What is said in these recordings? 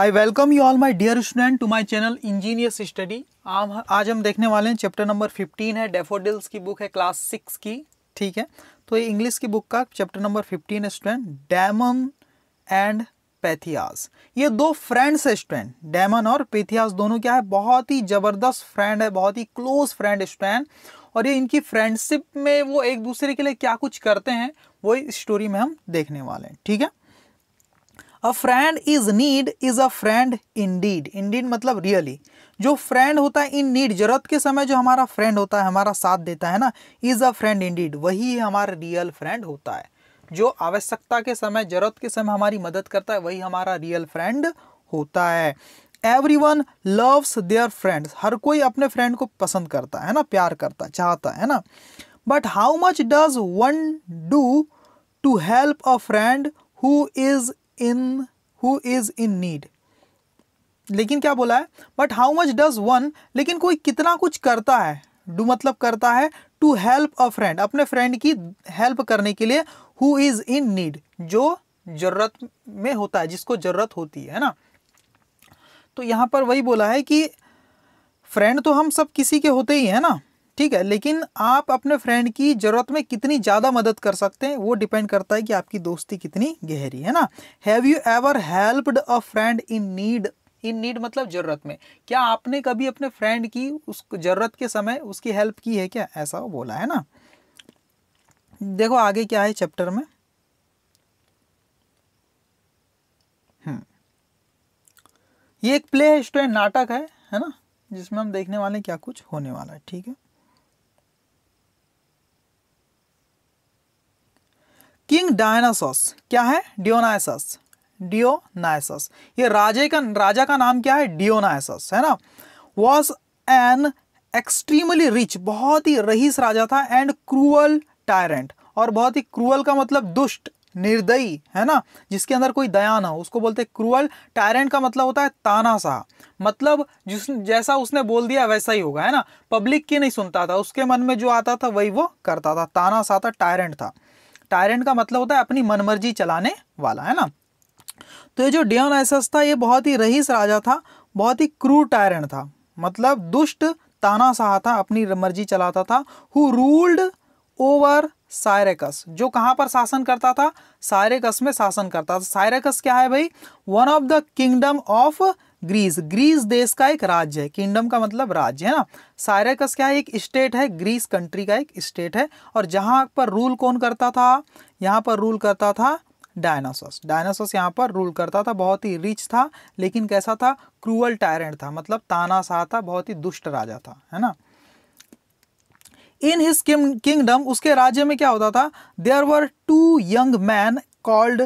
I welcome you all my dear student to my channel engineers study आज हम देखने वाले हैं चैप्टर नंबर 15 है डेफोडिल्स की बुक है क्लास सिक्स की ठीक है तो ये इंग्लिश की बुक का चैप्टर नंबर 15 है स्टूडेंट डैमन एंड पैथियास ये दो फ्रेंड्स है स्टूडेंट डैमन और पैथियास दोनों क्या है बहुत ही ज़बरदस्त फ्रेंड है बहुत ही क्लोज फ्रेंड स्टूडेंट और ये इनकी फ्रेंडशिप में वो एक दूसरे के लिए क्या कुछ करते हैं वो स्टोरी में हम देखने वाले हैं ठीक है a friend is need is a friend indeed indeed मतलब रियली जो फ्रेंड होता है इन नीड जरूरत के समय जो हमारा फ्रेंड होता है हमारा साथ देता है ना is a friend indeed वही हमारा रियल फ्रेंड होता है जो आवश्यकता के समय जरूरत के समय हमारी मदद करता है वही हमारा रियल फ्रेंड होता है everyone loves their friends हर कोई अपने फ्रेंड को पसंद करता है ना प्यार करता चाहता है ना but how much does one do to help a friend who is in who is in need लेकिन क्या बोला है but how much does one लेकिन कोई कितना कुछ करता है डू मतलब करता है टू हेल्प अ फ्रेंड अपने फ्रेंड की हेल्प करने के लिए हु इज़ इन नीड जो ज़रूरत में होता है जिसको ज़रूरत होती है ना तो यहां पर वही बोला है कि फ्रेंड तो हम सब किसी के होते ही है ना ठीक है लेकिन आप अपने फ्रेंड की ज़रूरत में कितनी ज़्यादा मदद कर सकते हैं वो डिपेंड करता है कि आपकी दोस्ती कितनी गहरी है ना have you ever helped a friend in need in need मतलब ज़रूरत में क्या आपने कभी अपने फ्रेंड की उस ज़रूरत के समय उसकी हेल्प की है क्या ऐसा बोला है ना देखो आगे क्या है चैप्टर में हम्म। ये एक प्ले है स्टूडेंट नाटक है है ना जिसमें हम देखने वाले क्या कुछ होने वाला है ठीक है किंग डायनासोस क्या है डियोनासस डियोनासस ये राजे का राजा का नाम क्या है डियोनासस है ना वॉज एन एक्सट्रीमली रिच बहुत ही रईस राजा था एंड क्रूअल टायरेंट और बहुत ही क्रूअल का मतलब दुष्ट निर्दयी है ना जिसके अंदर कोई दया ना हो उसको बोलते हैं क्रूअल टायरेंट का मतलब होता है तानाशाह मतलब जिस जैसा उसने बोल दिया वैसा ही होगा है ना पब्लिक की नहीं सुनता था उसके मन में जो आता था वही वो करता था तानाशाह था टायरेंट था टायरेंट का मतलब होता है अपनी मनमर्जी चलाने वाला है ना तो ये जो डियोनाइसस था ये बहुत ही रहीस राजा था बहुत ही क्रू टायरेंट था मतलब दुष्ट ताना सहा था अपनी मर्जी चलाता था हु रूल्ड ओवर साइरेकस जो कहाँ पर शासन करता था साइरेकस में शासन करता था साइरेकस क्या है भाई one of the kingdom of Greece Greece देश का एक राज्य है किंगडम का मतलब राज्य है ना साइरकस क्या है एक स्टेट है ग्रीस कंट्री का एक स्टेट है और जहां पर रूल कौन करता था यहां पर रूल करता था डायनासोस डायनासोस यहाँ पर रूल करता था बहुत ही रिच था लेकिन कैसा था क्रूअल टायरेंट था मतलब तानाशाह था बहुत ही दुष्ट राजा था है ना इन हिज किंगडम उसके राज्य में क्या होता था there were two young man called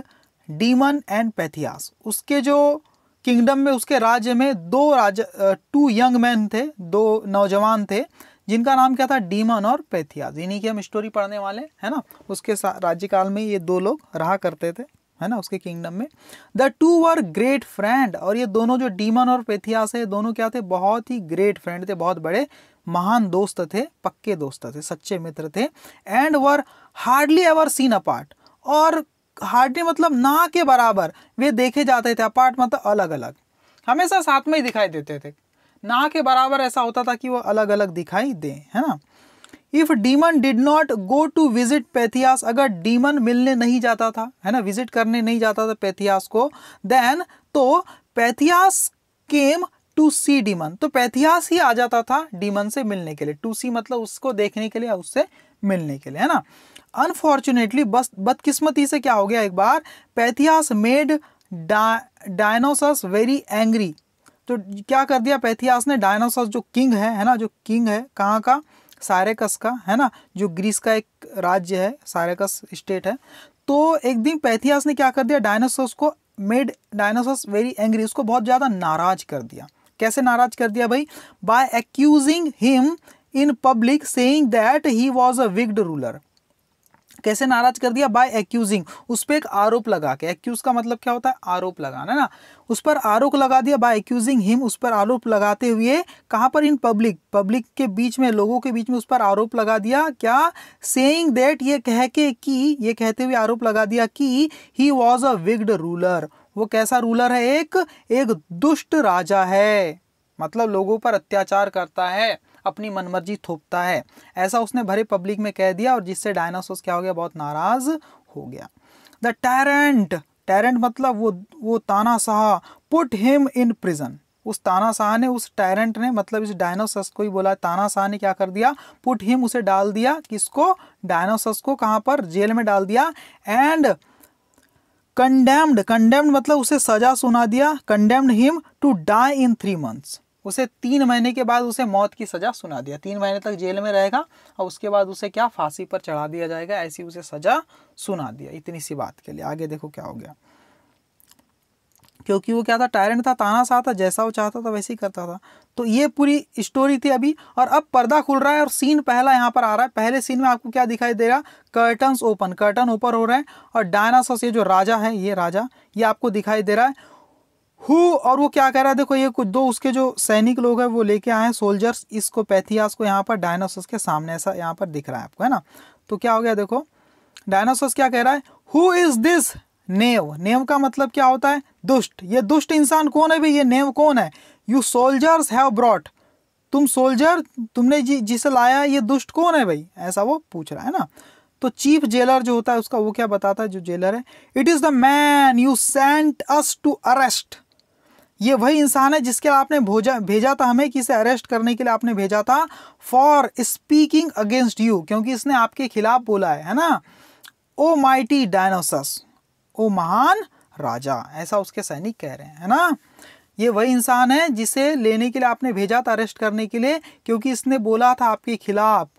Damon and Pythias उसके जो किंगडम में उसके राज्य में दो राज टू यंग मैन थे दो नौजवान थे जिनका नाम क्या था डीमन और पैथियाज इन्हीं की हम स्टोरी पढ़ने वाले है ना उसके राज्यकाल में ये दो लोग रहा करते थे है ना उसके किंगडम में the two were great friend और ये दोनों जो डीमन और पेथियास है दोनों क्या थे बहुत ही ग्रेट फ्रेंड थे बहुत बड़े महान दोस्त थे पक्के दोस्त थे सच्चे मित्र थे and were hardly ever seen apart और हार्डली मतलब ना के बराबर वे देखे जाते थे अपार्ट मतलब अलग अलग हमेशा साथ में ही दिखाई देते थे ना के बराबर ऐसा होता था कि वो अलग अलग दिखाई दें है ना if Damon did not go to visit Pythias अगर डीमन मिलने नहीं जाता था है ना विजिट करने नहीं जाता था पैथियास को देन तो पैथियास केम टू सी डीमन तो पैथियास ही आ जाता था डीमन से मिलने के लिए टू सी मतलब उसको देखने के लिए उससे मिलने के लिए है ना अनफॉर्चुनेटली बस बदकिस्मती से क्या हो गया एक बार Pythias made Dionysius very angry तो क्या कर दिया पैथियास ने डायनोसस जो किंग है है ना जो किंग है कहाँ का सारेकस का है ना जो ग्रीस का एक राज्य है सारेकस स्टेट है तो एक दिन पैथियास ने क्या कर दिया डायनोसस को मेड डायनोसस वेरी एंग्री उसको बहुत ज़्यादा नाराज कर दिया कैसे नाराज कर दिया भाई by accusing him in public saying that he was a wicked ruler कैसे नाराज कर दिया बाय एक्यूजिंग उस पर एक आरोप लगा के एक्यूज का मतलब क्या होता है आरोप लगाना ना उस पर आरोप लगा दिया बाय एक्यूजिंग हिम उस पर आरोप लगाते हुए कहाँ पर इन पब्लिक पब्लिक के बीच में लोगों के बीच में उस पर आरोप लगा दिया क्या सेइंग दैट ये कह के कि ये कहते हुए आरोप लगा दिया कि ही वॉज अ विग्ड रूलर वो कैसा रूलर है एक एक दुष्ट राजा है मतलब लोगों पर अत्याचार करता है अपनी मनमर्जी थोपता है ऐसा उसने भरे पब्लिक में कह दिया और जिससे डायनासोर क्या हो गया बहुत नाराज हो गया द टैरेंट टैरेंट मतलब वो वो ताना पुट हिम इन प्रिजन उस ताना ने उस टैरेंट ने मतलब इस डायनोसस को ही बोला ताना शाह ने क्या कर दिया पुट हिम उसे डाल दिया किसको डायनोसस को कहाँ पर जेल में डाल दिया एंड कंडेम्ड कंडेम्ड मतलब उसे सजा सुना दिया condemned him to die in three months उसे तीन महीने के बाद उसे मौत की सज़ा सुना दिया तीन महीने तक जेल में रहेगा और उसके बाद उसे क्या फांसी पर चढ़ा दिया जाएगा ऐसी उसे सज़ा सुना दिया इतनी सी बात के लिए आगे देखो क्या हो गया क्योंकि वो क्या था टायरेंट था सा था जैसा वो चाहता था वैसे ही करता था तो ये पूरी स्टोरी थी अभी और अब पर्दा खुल रहा है और सीन पहला यहाँ पर आ रहा है पहले सीन में आपको क्या दिखाई दे रहा कर्टन्स ओपन कर्टन ऊपर हो रहे हैं और डायनासोस ये जो राजा है ये राजा ये आपको दिखाई दे रहा है हु और वो क्या कह रहा है देखो ये कुछ दो उसके जो सैनिक लोग हैं वो लेके आए हैं सोल्जर्स इसको पैथियास को यहाँ पर डायनासोस के सामने ऐसा यहाँ पर दिख रहा है आपको है ना तो क्या हो गया देखो डायनासोस क्या कह रहा है who is this knave knave का मतलब क्या होता है दुष्ट ये दुष्ट इंसान कौन है भाई ये नेव कौन है यू सोल्जर्स हैव ब्रॉट तुम सोल्जर तुमने जि, जिसे लाया ये दुष्ट कौन है भाई ऐसा वो पूछ रहा है ना तो चीफ जेलर जो होता है उसका वो क्या बताता है जो जेलर है it is the man you sent us to arrest ये वही इंसान है जिसके आपने भोजा भेजा था हमें कि इसे अरेस्ट करने के लिए आपने भेजा था फॉर स्पीकिंग अगेंस्ट यू क्योंकि इसने आपके खिलाफ बोला है है ना ओ माइटी डायनोसस ओ महान राजा ऐसा उसके सैनिक कह रहे हैं है ना ये वही इंसान है जिसे लेने के लिए आपने भेजा था अरेस्ट करने के लिए क्योंकि इसने बोला था आपके खिलाफ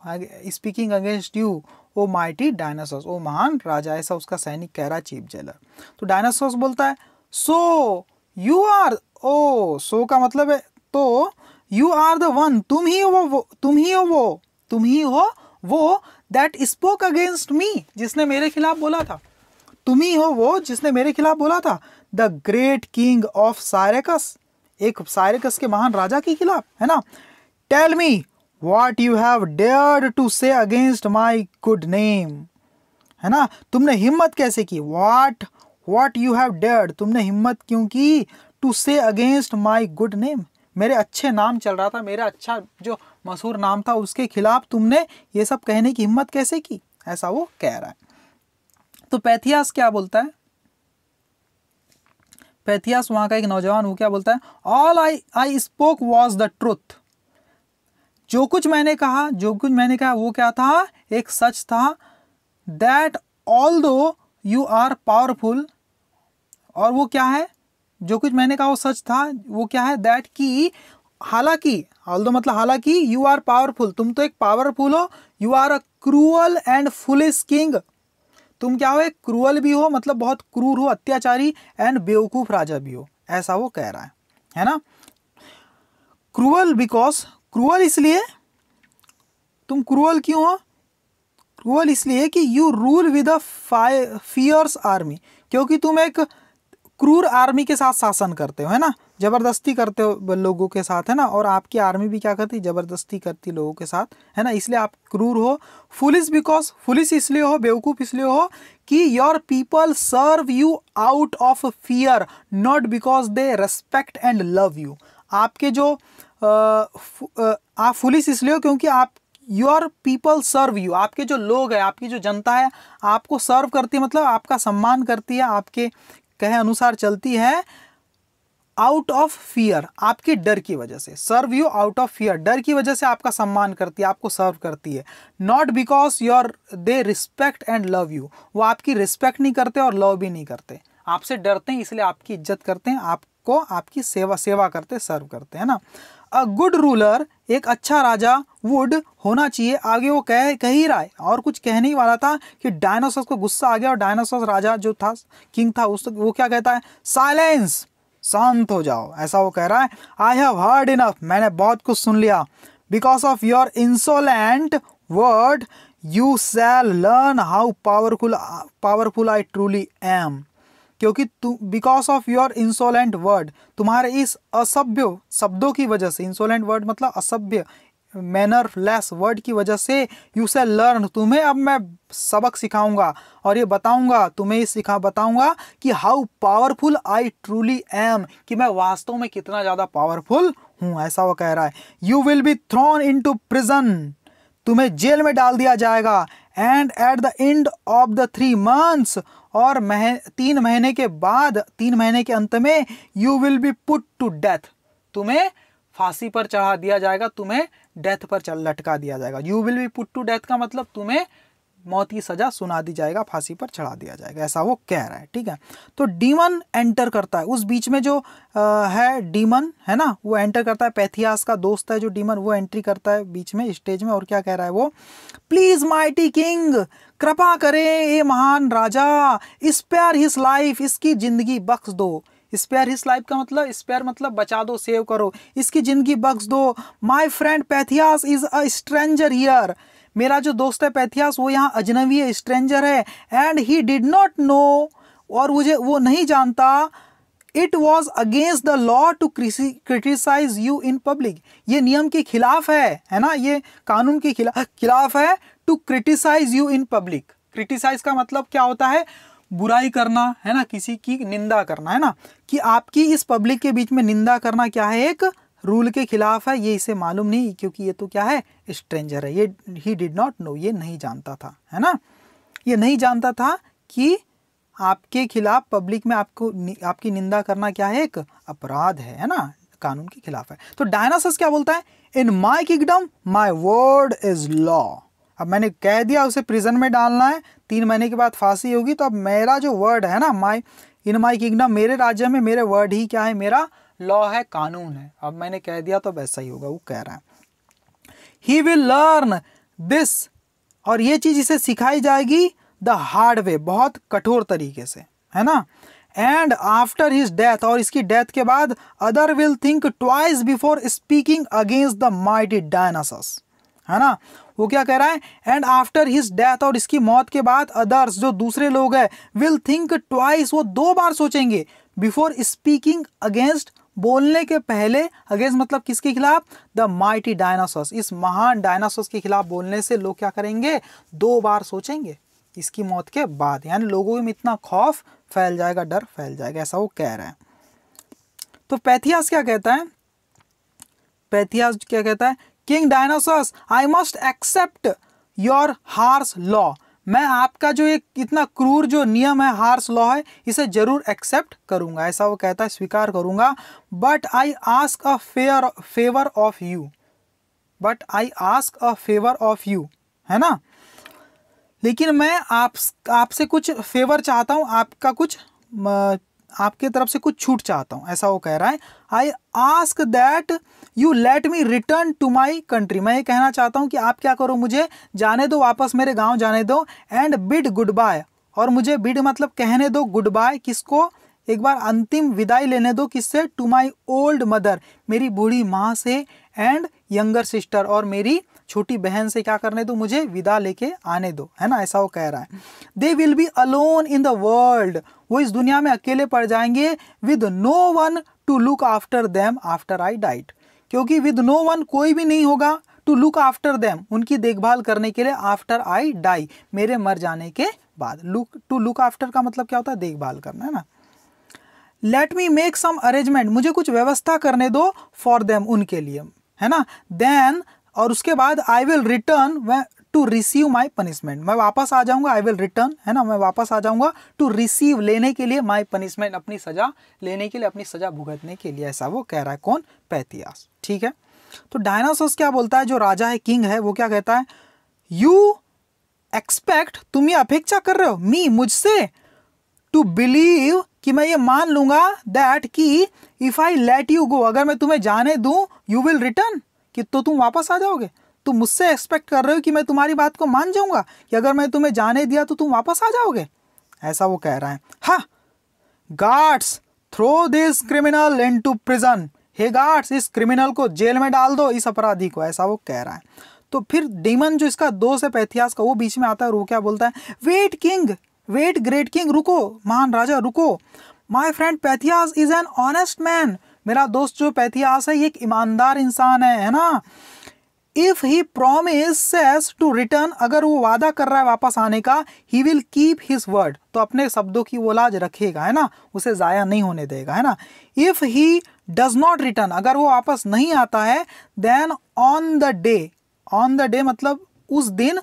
speaking against you O mighty Dionysius ओ महान राजा ऐसा उसका सैनिक कह रहा चीफ जेलर तो डायनासोस बोलता है सो यू आर ओ सो का मतलब है तो यू आर द वन तुम ही हो वो तुम ही हो वो तुम ही हो वो दैट स्पोक अगेंस्ट मी जिसने मेरे खिलाफ बोला था तुम ही हो वो जिसने मेरे खिलाफ बोला था the great king of Syracuse एक सायरकस के महान राजा के खिलाफ है ना tell me what you have dare to say against my good name है ना तुमने हिम्मत कैसे की वॉट वॉट यू हैव डेड तुमने हिम्मत क्यों की to say against my good name मेरे अच्छे नाम चल रहा था मेरा अच्छा जो मशहूर नाम था उसके खिलाफ तुमने ये सब कहने की हिम्मत कैसे की ऐसा वो कह रहा है तो पैथियास क्या बोलता है पैथियास वहां का एक नौजवान वो क्या बोलता है all I I spoke was the truth जो कुछ मैंने कहा जो कुछ मैंने कहा वो क्या था एक सच था that all though you are powerful और वो क्या है जो कुछ मैंने कहा वो सच था वो क्या है दैट कि हालांकि ऑल दो मतलब हालांकि यू आर पावरफुल तुम तो एक पावरफुल हो you are a cruel and foolish king तुम क्या हो एक क्रूअल भी हो मतलब बहुत क्रूर हो अत्याचारी एंड बेवकूफ राजा भी हो ऐसा वो कह रहा है है ना क्रूअल बिकॉज क्रूअल इसलिए तुम क्रूअल क्यों हो क्रूअल इसलिए कि you rule with a fierce army क्योंकि तुम एक क्रूर आर्मी के साथ शासन करते हो है ना ज़बरदस्ती करते हो लोगों के साथ है ना और आपकी आर्मी भी क्या करती ज़बरदस्ती करती लोगों के साथ है ना इसलिए आप क्रूर हो फुलिस बिकॉज फुलिस इसलिए हो बेवकूफ़ इसलिए हो कि your people serve you out of fear not because they respect and love you आपके जो आ, आप फुलिस इसलिए हो क्योंकि आप योर पीपल सर्व यू आपके जो लोग हैं आपकी जो जनता है आपको सर्व करती है मतलब आपका सम्मान करती है आपके कहे अनुसार चलती है आउट ऑफ फियर आपके डर की वजह से serve you out of fear डर की वजह से आपका सम्मान करती है आपको सर्व करती है not because your they respect and love you वो आपकी रिस्पेक्ट नहीं करते और लव भी नहीं करते आपसे डरते हैं इसलिए आपकी इज्जत करते हैं आपको आपकी सेवा सेवा करते सर्व करते हैं ना अ गुड रूलर एक अच्छा राजा वुड होना चाहिए आगे वो कह कह ही रहा है और कुछ कहने ही वाला था कि डायनासोर को गुस्सा आ गया और डायनासोर राजा जो था किंग था उस वो क्या कहता है साइलेंस शांत हो जाओ ऐसा वो कह रहा है आई हैव हर्ड इनफ मैंने बहुत कुछ सुन लिया because of your insolent word you shall learn how powerful powerful I truly am क्योंकि because of your insolent word तुम्हारे इस असभ्य शब्दों की वजह से इंसोलेंट वर्ड मतलब असभ्य मैनर लेस वर्ड की वजह से यू से लर्न तुम्हें अब मैं सबक सिखाऊंगा और ये बताऊंगा तुम्हें ये सिखा बताऊंगा कि how powerful I truly am कि मैं वास्तव में कितना ज़्यादा पावरफुल हूँ ऐसा वो कह रहा है you will be thrown into prison तुम्हें जेल में डाल दिया जाएगा and at the end of the three months और मह तीन महीने के बाद तीन महीने के अंत में you will be put to death तुम्हें फांसी पर चढ़ा दिया जाएगा तुम्हें डेथ पर चल लटका दिया जाएगा you will be put to death का मतलब तुम्हें मौत की सजा सुना दी जाएगा फांसी पर चढ़ा दिया जाएगा ऐसा वो कह रहा है ठीक है तो डीमन एंटर करता है उस बीच में जो आ, है डीमन है ना वो एंटर करता है पैथियास का दोस्त है जो डीमन वो एंट्री करता है बीच में स्टेज में और क्या कह रहा है वो प्लीज माइटी किंग कृपा करें ए महान राजा स्पेयर हिस लाइफ इसकी जिंदगी बख्श दो स्पेयर हिस लाइफ का मतलब स्पेयर मतलब बचा दो सेव करो इसकी जिंदगी बख्श दो my friend Pythias is a stranger here मेरा जो दोस्त है पैथियास वो यहाँ अजनबी है स्ट्रेंजर है and he did not know और मुझे वो नहीं जानता it was against the law to criticise you in public ये नियम के खिलाफ है है ना ये कानून के खिलाफ खिलाफ है to criticise you in public criticise का मतलब क्या होता है बुराई करना है ना किसी की निंदा करना है ना कि आपकी इस पब्लिक के बीच में निंदा करना क्या है एक रूल के खिलाफ है ये इसे मालूम नहीं क्योंकि ये तो क्या है स्ट्रेंजर है ये ही डिड नॉट नो ये नहीं जानता था है ना ये नहीं जानता था कि आपके खिलाफ पब्लिक में आपको आपकी निंदा करना क्या है एक अपराध है है ना कानून के खिलाफ है तो डायनासस क्या बोलता है in my kingdom my word is law अब मैंने कह दिया उसे प्रिजन में डालना है तीन महीने के बाद फांसी होगी तो अब मेरा जो वर्ड है ना माई इन माई किंगडम मेरे राज्य में मेरे वर्ड ही क्या है मेरा लॉ है कानून है अब मैंने कह दिया तो वैसा ही होगा वो कह रहा है ही विल लर्न दिस और ये चीज़ इसे सिखाई जाएगी द हार्ड वे बहुत कठोर तरीके से है ना एंड आफ्टर हिज डेथ और इसकी डेथ के बाद other will think twice before speaking against the mighty Dionysius है ना वो क्या कह रहा है एंड आफ्टर हिज डेथ और इसकी मौत के बाद अदर्स जो दूसरे लोग हैं विल थिंक ट्वाइस वो दो बार सोचेंगे बिफोर स्पीकिंग अगेंस्ट बोलने के पहले अगेंस्ट मतलब किसके खिलाफ द माइटी डायनासोर्स इस महान डायनासोर्स के खिलाफ बोलने से लोग क्या करेंगे दो बार सोचेंगे इसकी मौत के बाद यानी लोगों में इतना खौफ फैल जाएगा डर फैल जाएगा ऐसा वो कह रहे हैं तो पैथियास क्या कहता है पैथियास क्या कहता है king Dionysius I must accept your harsh law मैं आपका जो एक इतना क्रूर जो नियम है हार्स लॉ है इसे जरूर एक्सेप्ट करूंगा ऐसा वो कहता है स्वीकार करूंगा but I ask a fair favour of you but I ask a favour of you है ना लेकिन मैं आप आपसे कुछ फेवर चाहता हूँ आपका कुछ आपके तरफ से कुछ छूट चाहता हूँ ऐसा वो कह रहा है I ask that you let me return to my country मैं ये कहना चाहता हूँ कि आप क्या करो मुझे जाने दो वापस मेरे गाँव जाने दो एंड बिड गुड बाय और मुझे बिड मतलब कहने दो गुड बाय किसको एक बार अंतिम विदाई लेने दो किससे टू माई ओल्ड मदर मेरी बूढ़ी माँ से एंड यंगर सिस्टर और मेरी छोटी बहन से क्या करने दो मुझे विदा लेके आने दो है ना ऐसा वो कह रहा है they will be alone in the world वो इस दुनिया में अकेले पड़ जाएंगे with no one to look after them after I die क्योंकि विद नो वन कोई भी नहीं होगा टू लुक आफ्टर देम उनकी देखभाल करने के लिए आफ्टर आई डाई मेरे मर जाने के बाद लुक टू लुक आफ्टर का मतलब क्या होता है देखभाल करना है ना let me make some arrangement मुझे कुछ व्यवस्था करने दो फॉर देम उनके लिए है ना देन और उसके बाद I will return to receive my punishment मैं वापस आ जाऊंगा आई विल रिटर्न है ना मैं वापस आ जाऊंगा टू रिसीव लेने के लिए माई पनिशमेंट अपनी सजा लेने के लिए अपनी सजा भुगतने के लिए ऐसा वो कह रहा है कौन पैथियास ठीक है तो डायनासोर्स क्या बोलता है जो राजा है किंग है वो क्या कहता है यू एक्सपेक्ट तुम ये अपेक्षा कर रहे हो मी मुझसे टू बिलीव कि मैं ये मान लूंगा दैट कि if I let you go अगर मैं तुम्हें जाने दू यू विल रिटर्न कि तो तुम वापस आ जाओगे तुम मुझसे एक्सपेक्ट कर रहे हो कि मैं तुम्हारी बात को मान जाऊंगा कि अगर मैं तुम्हें जाने दिया तो तुम वापस आ जाओगे ऐसा वो कह रहा है हा guards throw this criminal into prison hey guards इस क्रिमिनल को जेल में डाल दो इस अपराधी को ऐसा वो कह रहा है तो फिर डेमन जो इसका दोस्त है पैथियास का वो बीच में आता है वो क्या बोलता है wait king wait great king रुको महान राजा रुको my friend Pythias is an honest man मेरा दोस्त जो पैथियास है ये एक ईमानदार इंसान है है ना if he promise to return अगर वो वादा कर रहा है वापस आने का he will keep his word तो अपने शब्दों की वो लाज रखेगा है ना उसे ज़ाया नहीं होने देगा है ना if he does not return अगर वो वापस नहीं आता है then on the day on the day मतलब उस दिन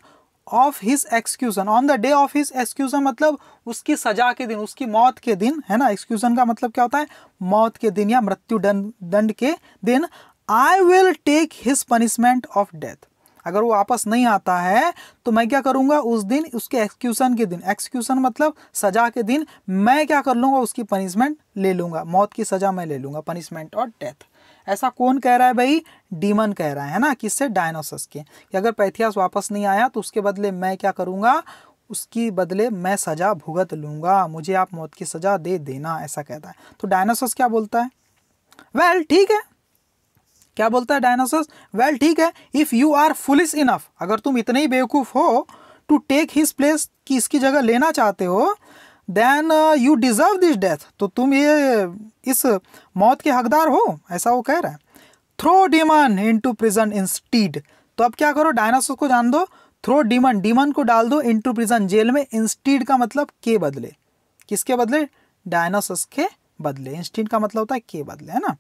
of his execution on the day of his execution मतलब उसकी सजा के दिन उसकी मौत के दिन है ना एक्सक्यूजन का मतलब क्या होता है मौत के दिन या मृत्यु दंड के दिन I will take his punishment of death अगर वो वापस नहीं आता है तो मैं क्या करूंगा उस दिन उसके एक्सक्यूशन के दिन एक्सक्यूशन मतलब सजा के दिन मैं क्या कर लूंगा उसकी पनिशमेंट ले लूंगा मौत की सज़ा मैं ले लूंगा पनिशमेंट और डेथ ऐसा कौन कह रहा है भाई डीमन कह रहा है ना किससे डायनोसस के कि अगर पैथियास वापस नहीं आया तो उसके बदले मैं क्या करूँगा उसकी बदले मैं सज़ा भुगत लूंगा मुझे आप मौत की सज़ा दे देना ऐसा कहता है तो डायनासोस क्या बोलता है वेल well, ठीक है क्या बोलता है डायनासोस वेल well, ठीक है if you are foolish enough अगर तुम इतने ही बेवकूफ़ हो टू टेक हिज प्लेस कि इसकी जगह लेना चाहते हो then you deserve this death तो तुम ये इस मौत के हकदार हो ऐसा वो कह रहा है throw Damon into prison instead तो अब क्या करो डायनासोर को जान दो थ्रो डिमन डिमन को डाल दो इन टू प्रिजन जेल में इंस्टीड का मतलब के बदले किसके बदले डायनासस के बदले इंस्टीड का मतलब होता है के बदले है ना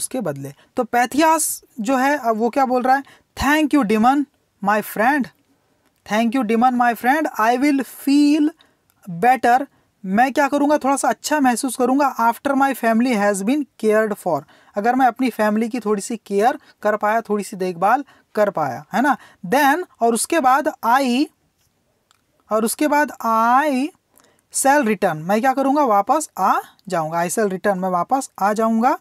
उसके बदले तो पैथियास जो है अब वो क्या बोल रहा है thank you Damon my friend thank you Damon my friend I will feel better मैं क्या करूँगा थोड़ा सा अच्छा महसूस करूँगा after my family has been cared for अगर मैं अपनी फैमिली की थोड़ी सी केयर कर पाया थोड़ी सी देखभाल कर पाया है ना देन और उसके बाद आई और उसके बाद आई सेल रिटर्न मैं क्या करूँगा वापस आ जाऊँगा आई सेल रिटर्न मैं वापस आ जाऊँगा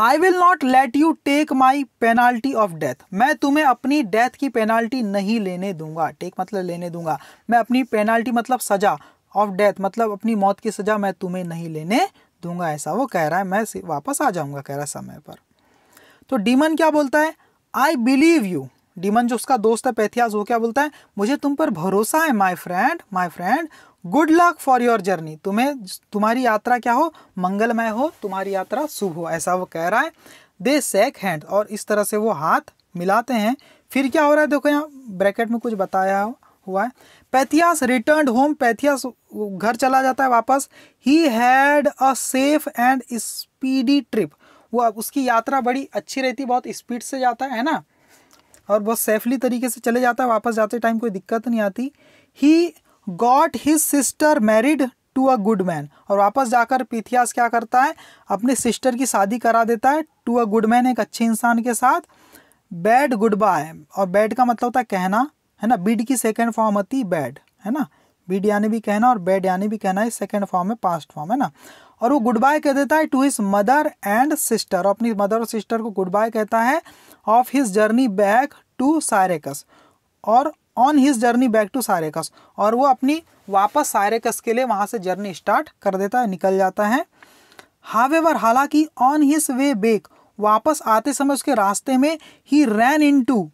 I will not let you take my penalty of death मैं तुम्हें अपनी डेथ की पेनाल्टी नहीं लेने दूंगा टेक मतलब लेने दूंगा मैं अपनी पेनाल्टी मतलब सजा ऑफ डेथ मतलब अपनी मौत की सजा मैं तुम्हें नहीं लेने दूंगा ऐसा वो कह रहा है मैं वापस आ जाऊंगा कह रहा है समय पर तो डीमन क्या बोलता है आई बिलीव यू डीमन जो उसका दोस्त है पैथियाज वो क्या बोलता है मुझे तुम पर भरोसा है my friend my friend good luck for your journey तुम्हें तुम्हारी यात्रा क्या हो मंगलमय हो तुम्हारी यात्रा शुभ हो ऐसा वो कह रहा है दे सेक हैंड और इस तरह से वो हाथ मिलाते हैं फिर क्या हो रहा है देखो यहाँ ब्रैकेट में कुछ बताया हो हुआ है पैथियास रिटर्न होम पैथियास घर चला जाता है वापस he had a safe and speedy trip वो उसकी यात्रा बड़ी अच्छी रहती बहुत स्पीड से जाता है ना और बहुत सेफली तरीके से चले जाता है वापस जाते टाइम कोई दिक्कत नहीं आती he got his sister married to a good man और वापस जाकर पिथियास क्या करता है अपने सिस्टर की शादी करा देता है टू अ गुड मैन एक अच्छे इंसान के साथ बैड गुड बाय और बैड का मतलब होता है कहना है ना बीड की सेकेंड फॉर्म होती है बैड है ना बीड यानी भी कहना और बैड यानी भी कहना इस सेकेंड फॉर्म है पास्ट फॉर्म है ना और वो गुड बाय कह देता है to his mother and sister अपनी मदर और सिस्टर को गुड बाय कहता है of his journey back to Syracuse और on his journey back to Syracuse और वो अपनी वापस सारेकस के लिए वहाँ से जर्नी स्टार्ट कर देता है निकल जाता है हावेवर हालांकि ऑन हिज वे बेक वापस आते समय उसके रास्ते में ही रैन इन टू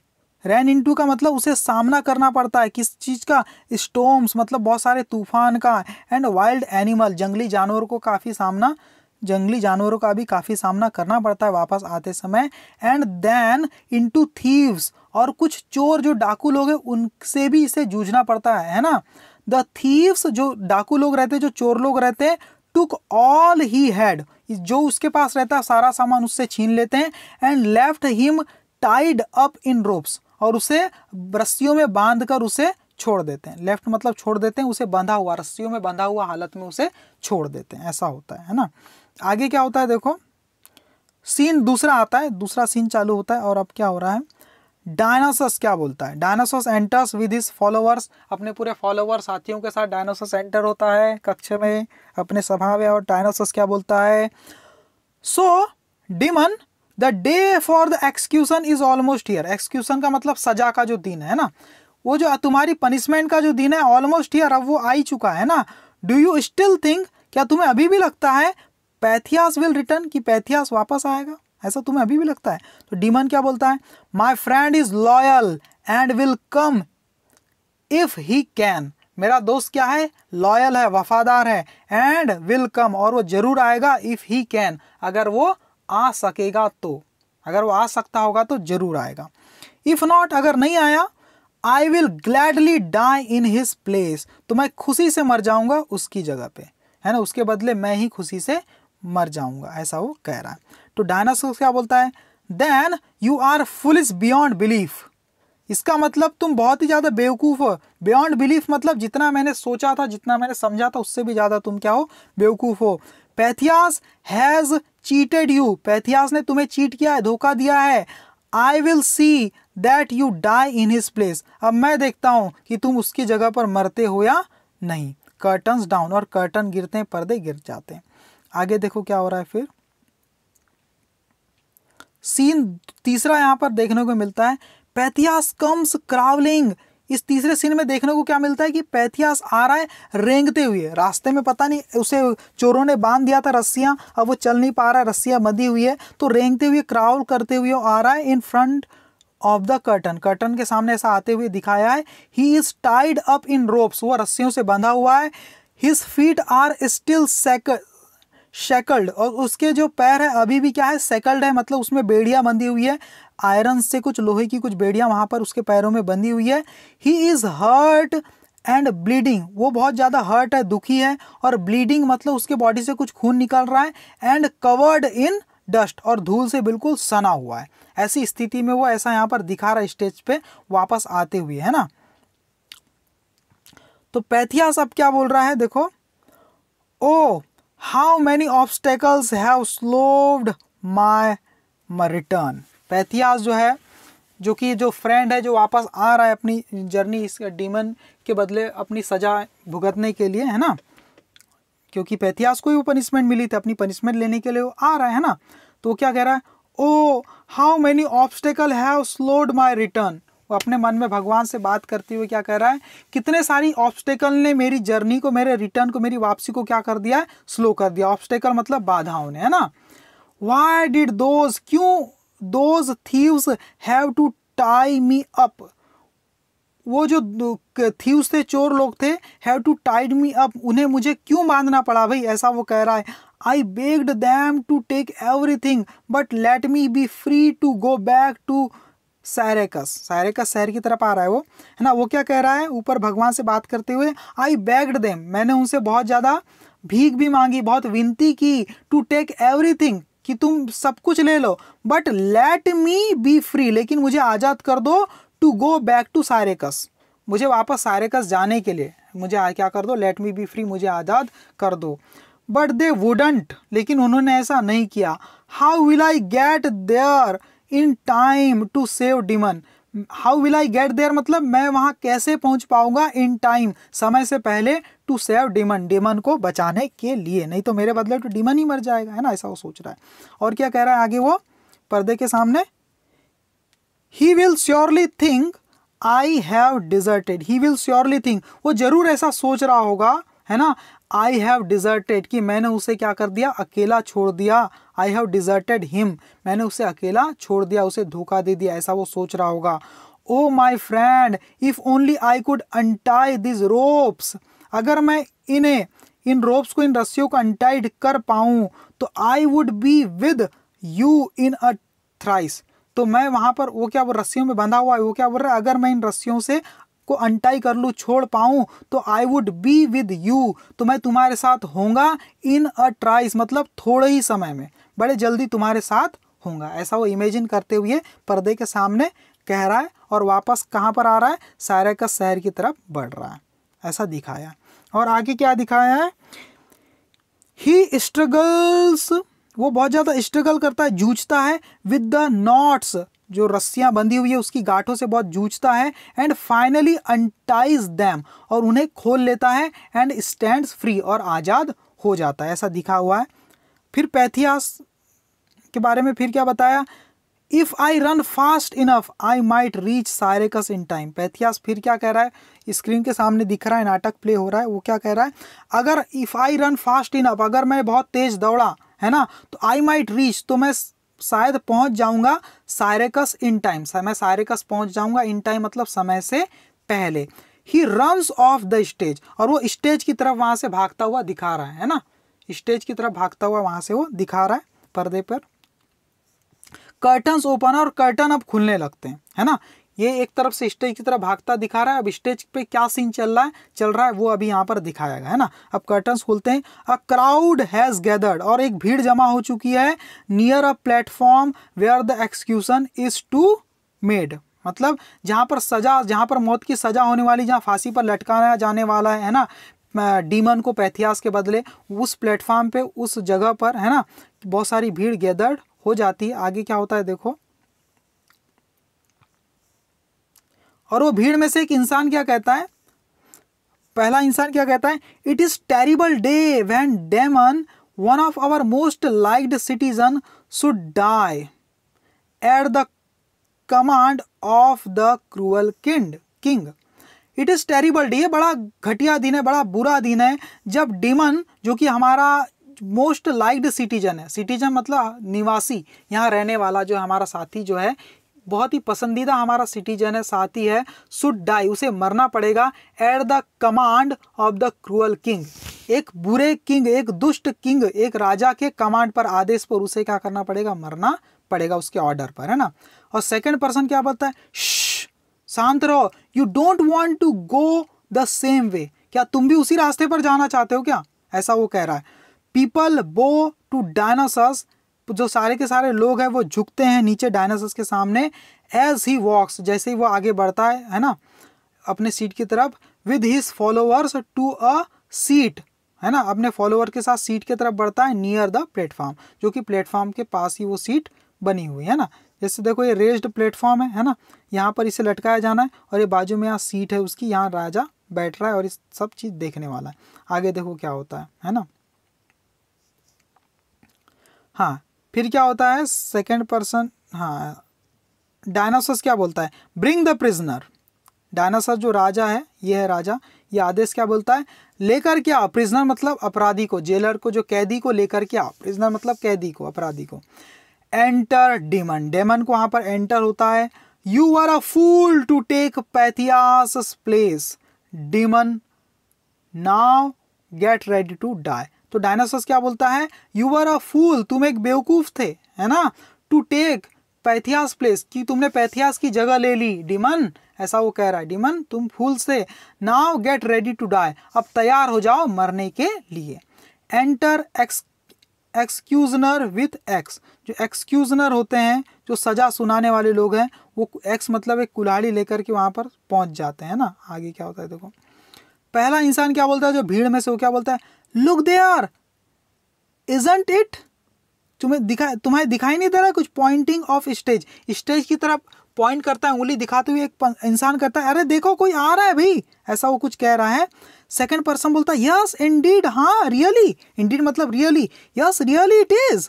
रैन इन टू का मतलब उसे सामना करना पड़ता है किस चीज़ का स्टोम्स मतलब बहुत सारे तूफान का एंड वाइल्ड एनिमल जंगली जानवर को काफ़ी सामना जंगली जानवरों का भी काफ़ी सामना करना पड़ता है वापस आते समय एंड देन इनटू थीव्स और कुछ चोर जो डाकू लोग हैं उनसे भी इसे जूझना पड़ता है है ना द थीव्स जो डाकू लोग रहते हैं जो चोर लोग रहते हैं टुक ऑल ही हैड जो उसके पास रहता है सारा सामान उससे छीन लेते हैं and left him tied up in ropes और उसे रस्सियों में बांध कर उसे छोड़ देते हैं लेफ्ट मतलब छोड़ देते हैं उसे बंधा हुआ रस्सियों में बंधा हुआ हालत में उसे छोड़ देते हैं ऐसा होता है है ना आगे क्या होता है देखो सीन दूसरा आता है दूसरा सीन चालू होता है और अब क्या हो रहा है डायनासस क्या बोलता है Dionysius enters with his followers अपने पूरे फॉलोवर्स साथियों के साथ डायनासस एंटर होता है कक्ष में अपने सभा में और डायनासस क्या बोलता है so Damon the day for the execution is almost here execution का मतलब सजा का जो दिन है ना वो जो तुम्हारी पनिशमेंट का जो दिन है ऑलमोस्ट हियर अब वो आ ही चुका है ना डू यू स्टिल थिंक क्या तुम्हें अभी भी लगता है पैथियास विल रिटर्न कि पैथियास वापस आएगा ऐसा तुम्हें अभी भी लगता है तो डीमन क्या बोलता है my friend is loyal and will come if he can मेरा दोस्त क्या है लॉयल है वफादार है एंड विल कम और वो जरूर आएगा इफ ही कैन अगर वो आ सकेगा तो अगर वो आ सकता होगा तो जरूर आएगा इफ नॉट अगर नहीं आया I will gladly die in his place तो मैं खुशी से मर जाऊंगा उसकी जगह पे है ना उसके बदले मैं ही खुशी से मर जाऊंगा ऐसा वो कह रहा है तो डायनासोर क्या बोलता है then you are foolish beyond belief इसका मतलब तुम बहुत ही ज़्यादा बेवकूफ़ हो बियॉन्ड बिलीफ मतलब जितना मैंने सोचा था जितना मैंने समझा था उससे भी ज़्यादा तुम क्या हो बेवकूफ़ हो Pythias has cheated you Pythias ने तुम्हें चीट किया है धोखा दिया है I will see that you die in his place अब मैं देखता हूँ कि तुम उसकी जगह पर मरते हो या नहीं कर्टन्स डाउन और कर्टन गिरते हैं पर्दे गिर जाते हैं आगे देखो क्या हो रहा है फिर सीन तीसरा यहां पर देखने को मिलता है पैथियास कम्स क्रावलिंग इस तीसरे सीन में देखने को क्या मिलता है कि पैथियास आ रहा है रेंगते हुए रास्ते में पता नहीं उसे चोरों ने बांध दिया था रस्सियां अब वो चल नहीं पा रहा है रस्सियां बंधी हुई है तो रेंगते हुए क्राउल करते हुए आ रहा है in front of the curtain curtain के सामने ऐसा आते हुए दिखाया है he is tied up in ropes वह रस्सियों से बंधा हुआ है his feet are still shackled और उसके जो पैर है अभी भी क्या है सेकल्ड है मतलब उसमें बेड़िया बंधी हुई है आयरन से कुछ लोहे की कुछ बेड़िया वहां पर उसके पैरों में बंधी हुई है he is hurt and bleeding वो बहुत ज़्यादा हर्ट है दुखी है और ब्लीडिंग मतलब उसके बॉडी से कुछ खून निकल रहा है एंड कवर्ड इन डस्ट और धूल से बिल्कुल सना हुआ है ऐसी स्थिति में वो ऐसा यहाँ पर दिखा रहा है स्टेज पे वापस आते हुए है ना तो पैथियास अब क्या बोल रहा है देखो oh how many obstacles have slowed my my return Pythias जो है जो कि जो फ्रेंड है जो वापस आ रहा है अपनी जर्नी इस डीमन के बदले अपनी सज़ा भुगतने के लिए है ना क्योंकि पैथियास को ही वो पनिशमेंट मिली थी अपनी पनिशमेंट लेने के लिए वो आ रहा है ना तो क्या कह रहा है oh how many obstacle have slowed my return वो अपने मन में भगवान से बात करते हुए क्या कह रहा है कितने सारी ऑब्स्टेकल ने मेरी जर्नी को मेरे रिटर्न को मेरी वापसी को क्या कर दिया है स्लो कर दिया ऑब्स्टेकल मतलब बाधाओं ने है ना वाई डिड दोज क्यों those thieves have to tie me up वो जो थीव्स थे चोर लोग थे have to tied me up उन्हें मुझे क्यों बांधना पड़ा भाई ऐसा वो कह रहा है I begged them to take everything but let me be free to go back to Syracuse Syracuse शहर की तरफ आ रहा है वो है ना वो क्या कह रहा है ऊपर भगवान से बात करते हुए आई बैग्ड देम मैंने उनसे बहुत ज़्यादा भीख भी मांगी बहुत विनती की टू टेक एवरी कि तुम सब कुछ ले लो but let me be free लेकिन मुझे आज़ाद कर दो to go back to Syracuse मुझे वापस सारेकस जाने के लिए मुझे क्या कर दो लेट मी बी फ्री मुझे आज़ाद कर दो बट दे वुडंट लेकिन उन्होंने ऐसा नहीं किया how will I get there in time to save Damon how will I get there मतलब मैं वहां कैसे पहुंच पाऊंगा इन टाइम समय से पहले टू सेव डिमन डिमन को बचाने के लिए नहीं तो मेरे बदले तो डिमन ही मर जाएगा है ना ऐसा वो सोच रहा है और क्या कह रहा है आगे वो पर्दे के सामने he will surely think I have deserted he will surely think वो जरूर ऐसा सोच रहा होगा है ना आई हैव डिजर्टेड कि मैंने उसे क्या कर दिया अकेला छोड़ दिया आई हैव डिजर्टेड हिम मैंने उसे अकेला छोड़ दिया उसे धोखा दे दिया ऐसा वो सोच रहा होगा oh my friend if only I could untie these ropes अगर मैं इन्हें इन रोप्स को इन रस्सियों को अनटाइड कर पाऊँ तो I would be with you in a trice तो मैं वहाँ पर वो क्या वो रस्सियों में बंधा हुआ है वो क्या बोल रहा है अगर मैं इन रस्सियों से को अनटाई कर लूँ छोड़ पाऊँ तो I would be with you तो मैं तुम्हारे साथ होंगा इन अ ट्राइस मतलब थोड़े ही समय में बड़े जल्दी तुम्हारे साथ होंगा ऐसा वो इमेजिन करते हुए पर्दे के सामने कह रहा है और वापस कहाँ पर आ रहा है सारे का शहर की तरफ बढ़ रहा है ऐसा दिखाया और आगे क्या दिखाया है ही स्ट्रगल्स वो बहुत ज़्यादा स्ट्रगल करता है जूझता है विद द नॉट्स जो रस्सियां बंधी हुई है उसकी गांठों से बहुत जूझता है एंड फाइनली अनटाइज दैम और उन्हें खोल लेता है एंड स्टैंड फ्री और आज़ाद हो जाता है ऐसा दिखा हुआ है फिर पैथियास के बारे में फिर क्या बताया if I run fast enough I might reach Syracuse in time Pythias फिर क्या कह रहा है स्क्रीन के सामने दिख रहा है नाटक प्ले हो रहा है वो क्या कह रहा है अगर if I run fast enough अगर मैं बहुत तेज़ दौड़ा है ना तो आई माइट रीच तो मैं शायद पहुंच जाऊंगा सायरेकस इन टाइम मैं सायरेकस पहुंच जाऊंगा इन टाइम मतलब समय से पहले ही रन्स ऑफ द स्टेज और वो स्टेज की तरफ वहां से भागता हुआ दिखा रहा है है ना स्टेज की तरफ भागता हुआ वहां से वो दिखा रहा है पर्दे पर कर्टन ओपन और कर्टन अब खुलने लगते हैं है ना ये एक तरफ से स्टेज की तरफ भागता दिखा रहा है अब स्टेज पे क्या सीन चल रहा है चल रहा है वो अभी यहाँ पर दिखाया गया है ना अब कर्टन खोलते हैं अ क्राउड हैज गैदर्ड और एक भीड़ जमा हो चुकी है near a platform where the execution is to made मतलब जहाँ पर सजा जहाँ पर मौत की सजा होने वाली जहाँ फांसी पर लटकाया जाने वाला है ना डीमन को पैथियास के बदले उस प्लेटफॉर्म पे उस जगह पर है ना बहुत सारी भीड़ गैदर्ड हो जाती है आगे क्या होता है देखो और वो भीड़ में से एक इंसान क्या कहता है पहला इंसान क्या कहता है it is terrible day when Damon one of our most liked citizen should die at the command of the cruel kind king it is terrible day बड़ा घटिया दिन है बड़ा बुरा दिन है जब डिमन जो कि हमारा मोस्ट लाइक्ड सिटीजन है सिटीजन मतलब निवासी यहाँ रहने वाला जो हमारा साथी जो है बहुत ही पसंदीदा हमारा सिटीजन है साथी है सुड डाई उसे मरना पड़ेगा at the command of the cruel king एक बुरे किंग एक दुष्ट किंग एक राजा के कमांड पर आदेश पर उसे क्या करना पड़ेगा मरना पड़ेगा उसके ऑर्डर पर है ना और सेकेंड पर्सन क्या बोलता है शांत रहो you don't want to go the same way क्या तुम भी उसी रास्ते पर जाना चाहते हो क्या ऐसा वो कह रहा है पीपल बो टू डायनासर्स जो सारे के सारे लोग हैं वो झुकते हैं नीचे डायनासोर के सामने एज ही वॉक्स जैसे ही वो आगे बढ़ता है है ना अपने सीट की तरफ with his followers to a seat है ना अपने फॉलोअर के साथ सीट की तरफ बढ़ता है नियर द प्लेटफॉर्म जो कि प्लेटफॉर्म के पास ही वो सीट बनी हुई है ना जैसे देखो ये रेस्ड प्लेटफॉर्म है है ना यहाँ पर इसे लटकाया जाना है और ये बाजू में यहाँ सीट है उसकी यहाँ राजा बैठ रहा है और इस सब चीज़ देखने वाला है आगे देखो क्या होता है है ना हाँ फिर क्या होता है सेकेंड पर्सन हाँ डायनासोस क्या बोलता है ब्रिंग द प्रिजनर डायनासोर जो राजा है ये है राजा ये आदेश क्या बोलता है लेकर के आओ प्रिजनर मतलब अपराधी को जेलर को जो कैदी को लेकर के आओ प्रिजनर मतलब कैदी को अपराधी को एंटर डेमन डेमन को वहाँ पर एंटर होता है you are a fool to take Pythias place Damon now get ready to die तो डायनासोर क्या बोलता है यू आर अ फूल तुम एक बेवकूफ थे है ना टू टेक पैथियास प्लेस कि तुमने पैथियास की जगह ले ली डिमन ऐसा वो कह रहा है डिमन तुम फूल से now get ready to die अब तैयार हो जाओ मरने के लिए enter ex executioner with axe जो एक्सक्यूजनर होते हैं जो सज़ा सुनाने वाले लोग हैं वो एक्स मतलब एक कुल्हाड़ी लेकर के वहाँ पर पहुँच जाते हैं ना आगे क्या होता है देखो पहला इंसान क्या बोलता है जो भीड़ में से वो क्या बोलता है look they are isn't it तुम्हें दिखा तुम्हें दिखाई नहीं दे रहा कुछ पॉइंटिंग ऑफ स्टेज स्टेज की तरफ पॉइंट करता है उंगली दिखाते हुए एक इंसान करता है अरे देखो कोई आ रहा है भाई ऐसा वो कुछ कह रहा है सेकंड पर्सन बोलता है यस इंडीड हाँ रियली इंडीड मतलब really yes really it is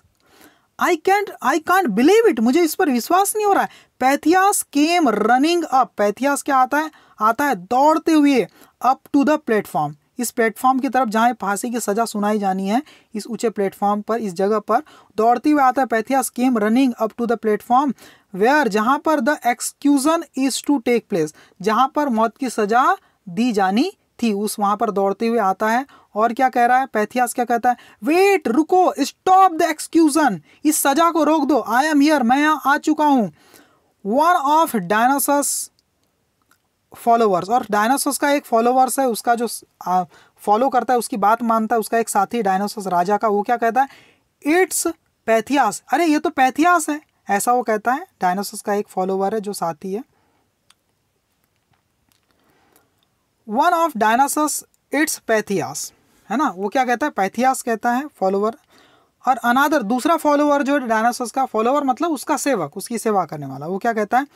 I can't I can't believe it मुझे इस पर विश्वास नहीं हो रहा है पैथियास केम रनिंग अप पैथियास क्या आता है आता है दौड़ते हुए अप टू द प्लेटफॉर्म इस प्लेटफॉर्म की तरफ जहाँ फांसी की सजा सुनाई जानी है इस ऊंचे प्लेटफॉर्म पर इस जगह पर दौड़ती हुए आता Pythias came running up to the platform where जहाँ पर the execution is to take place जहाँ पर मौत की सजा दी जानी थी उस वहाँ पर दौड़ते हुए आता है और क्या कह रहा है पैथियास क्या कहता है वेट रुको स्टॉप द एक्सक्यूजन इस सजा को रोक दो आई एम हियर मैं यहाँ आ चुका हूँ वन ऑफ डायनासस फॉलोवर्स और डायनासोस का एक फॉलोवर्स है उसका जो फॉलो करता है उसकी बात मानता है उसका एक साथी डायनासोस राजा का वो क्या कहता है इट्स पैथियास अरे ये तो पैथियास है ऐसा वो कहता है डायनासोस का एक फॉलोवर है जो साथी है one of Dionysius it's Pythias है ना वो क्या कहता है पैथियास कहता है फॉलोवर और अनादर दूसरा फॉलोवर जो है डायनासोस का फॉलोवर मतलब उसका सेवक उसकी सेवा करने वाला वो क्या कहता है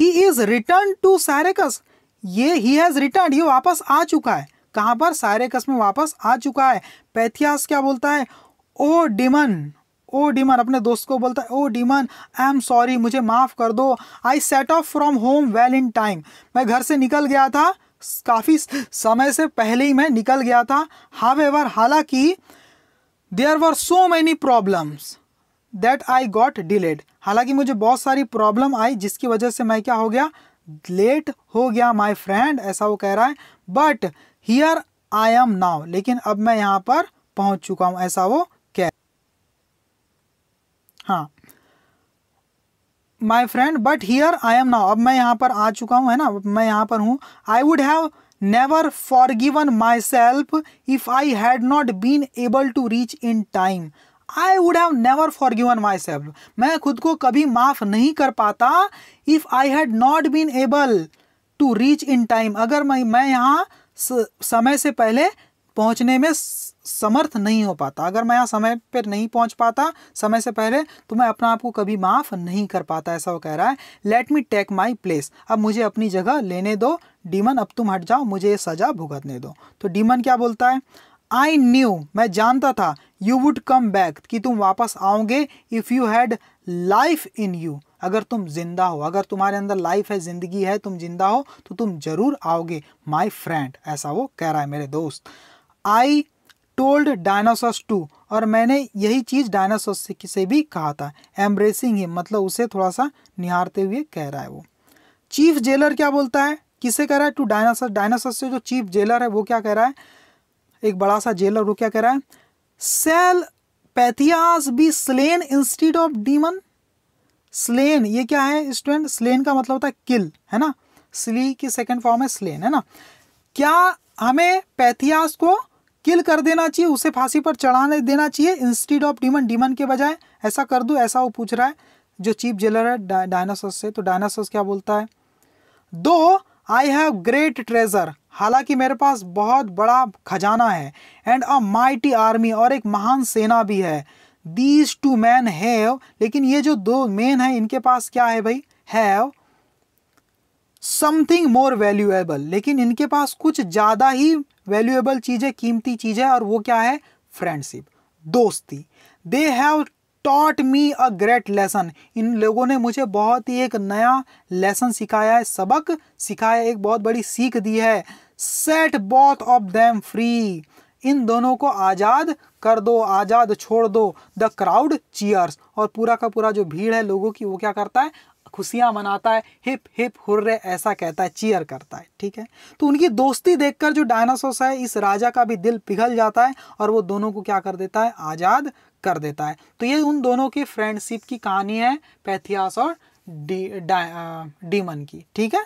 he is return to Syracuse ये ही हैज़ रिटर्न ये वापस आ चुका है कहाँ पर सारे कस्म वापस आ चुका है पैथियास क्या बोलता है ओ डिमन ओ डिमन अपने दोस्त को बोलता है O Damon I am sorry मुझे माफ़ कर दो I set off from home well in time मैं घर से निकल गया था काफ़ी समय से पहले ही मैं निकल गया था हाव एवर हालांकि there were so many problems that I got delayed हालांकि मुझे बहुत सारी प्रॉब्लम आई जिसकी वजह से मैं क्या हो गया लेट हो गया माई फ्रेंड ऐसा वो कह रहा है but here I am now लेकिन अब मैं यहां पर पहुंच चुका हूं ऐसा वो कह हाँ my friend but here I am now अब मैं यहां पर आ चुका हूं है ना मैं यहां पर हूं I would have never forgiven myself if I had not been able to reach in time I would have never forgiven myself मैं खुद को कभी माफ़ नहीं कर पाता if I had not been able to reach in time अगर मैं मैं यहाँ समय से पहले पहुँचने में समर्थ नहीं हो पाता अगर मैं यहाँ समय पर नहीं पहुँच पाता समय से पहले तो मैं अपना आपको कभी माफ़ नहीं कर पाता ऐसा वो कह रहा है let me take my place अब मुझे अपनी जगह लेने दो डीमन अब तुम हट जाओ मुझे ये सज़ा भुगतने दो तो डीमन क्या बोलता है आई न्यू मैं जानता था यू वुड कम बैक कि तुम वापस आओगे if you had life in you अगर तुम जिंदा हो अगर तुम्हारे अंदर लाइफ है ज़िंदगी है तुम जिंदा हो तो तुम जरूर आओगे माई फ्रेंड ऐसा वो कह रहा है मेरे दोस्त आई टोल्ड डायनासोर्स टू और मैंने यही चीज़ डायनासोर से, से भी कहा था एम्ब्रेसिंग ही मतलब उसे थोड़ा सा निहारते हुए कह रहा है वो चीफ जेलर क्या बोलता है किसे कह रहा है टू डायनासोर डायनासोर से जो चीफ जेलर है वो क्या कह रहा है एक बड़ा सा जेलर वो क्या कह रहा है shall Pythias be slain instead of Damon slain ये क्या है स्टूडेंट स्लेन का मतलब होता है किल है ना स्ली की सेकंड फॉर्म है स्लेन है ना क्या हमें पैथियास को किल कर देना चाहिए उसे फांसी पर चढ़ाने देना चाहिए इंस्टीड ऑफ डीमन डीमन के बजाय ऐसा कर दू ऐसा वो पूछ रहा है जो चीफ जेलर है डायनासोर से तो डायनासोर क्या बोलता है दो आई हैव ग्रेट ट्रेजर हालांकि मेरे पास बहुत बड़ा खजाना है एंड अ माइटी आर्मी और एक महान सेना भी है दीज टू मैन हैव लेकिन ये जो दो मैन है इनके पास क्या है भाई हैव समथिंग मोर वैल्यूएबल लेकिन इनके पास कुछ ज़्यादा ही वैल्यूएबल चीज़ है कीमती चीज़ है और वो क्या है फ्रेंडशिप दोस्ती they have taught me a great lesson इन लोगों ने मुझे बहुत ही एक नया लेसन सिखाया है सबक सिखाया एक बहुत बड़ी सीख दी है set both of them free इन दोनों को आज़ाद कर दो आज़ाद छोड़ दो द क्राउड चीयर्स और पूरा का पूरा जो भीड़ है लोगों की वो क्या करता है खुशियाँ मनाता है हिप हिप हुर्रे ऐसा कहता है चीयर करता है ठीक है तो उनकी दोस्ती देखकर जो डायनासोस है इस राजा का भी दिल पिघल जाता है और वो दोनों को क्या कर देता है आज़ाद कर देता है तो ये उन दोनों की फ्रेंडशिप की कहानी है पैथियास और डी डीमन की ठीक है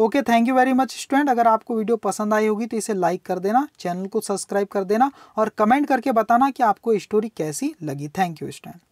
okay thank you very much student अगर आपको वीडियो पसंद आई होगी तो इसे लाइक कर देना चैनल को सब्सक्राइब कर देना और कमेंट करके बताना कि आपको स्टोरी कैसी लगी थैंक यू स्टूडेंट